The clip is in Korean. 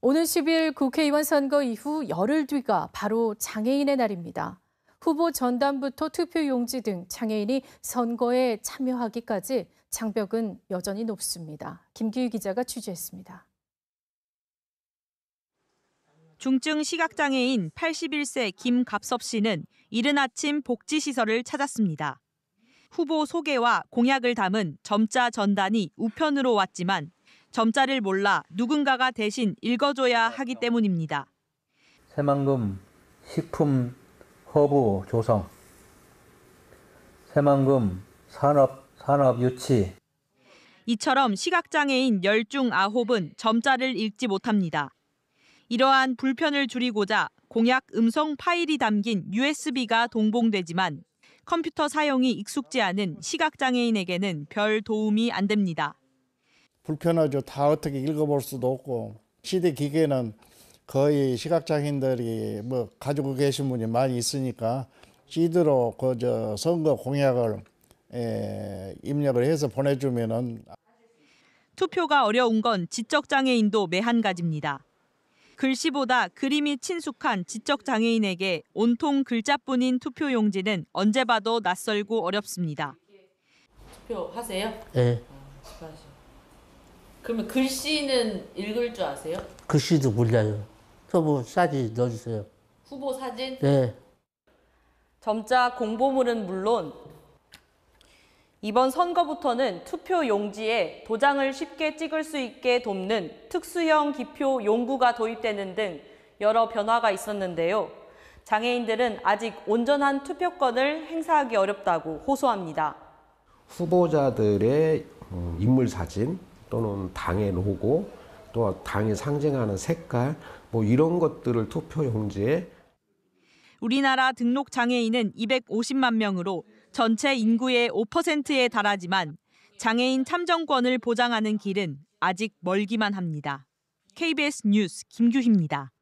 오는 10일 국회의원 선거 이후 열흘 뒤가 바로 장애인의 날입니다. 후보 전담부터 투표 용지 등 장애인이 선거에 참여하기까지 장벽은 여전히 높습니다. 김기희 기자가 취재했습니다. 중증 시각장애인 81세 김갑섭 씨는 이른 아침 복지시설을 찾았습니다. 후보 소개와 공약을 담은 점자 전단이 우편으로 왔지만 점자를 몰라 누군가가 대신 읽어줘야 하기 때문입니다. 새만금 식품 허브 조성, 새만금 산업 산업 유치. 이처럼 시각장애인 10중 9은 점자를 읽지 못합니다. 이러한 불편을 줄이고자 공약 음성 파일이 담긴 USB가 동봉되지만 컴퓨터 사용이 익숙지 않은 시각장애인에게는 별 도움이 안 됩니다. 불편하죠. 다 어떻게 읽어볼 수도 없고 시대 기계는 거의 시각장애인들이 뭐 가지고 계신 분이 많이 있으니까 시드로 그저 선거 공약을 에, 입력을 해서 보내주면은 투표가 어려운 건 지적장애인도 매한가지입니다. 글씨보다 그림이 친숙한 지적장애인에게 온통 글자뿐인 투표 용지는 언제 봐도 낯설고 어렵습니다. 투표하세요? 네. 어, 그러면 글씨는 읽을 줄 아세요? 글씨도 몰라요. 저뭐 싸지 넣어주세요. 후보 사진? 네. 점자 공보물은 물론 이번 선거부터는 투표 용지에 도장을 쉽게 찍을 수 있게 돕는 특수형 기표 용구가 도입되는 등 여러 변화가 있었는데요. 장애인들은 아직 온전한 투표권을 행사하기 어렵다고 호소합니다. 후보자들의 어, 인물 사진 또는 당의 로고 또 당이 상징하는 색깔 뭐 이런 것들을 투표용지에 우리나라 등록 장애인은 250만 명으로 전체 인구의 5%에 달하지만 장애인 참정권을 보장하는 길은 아직 멀기만 합니다. KBS 뉴스 김규희입니다.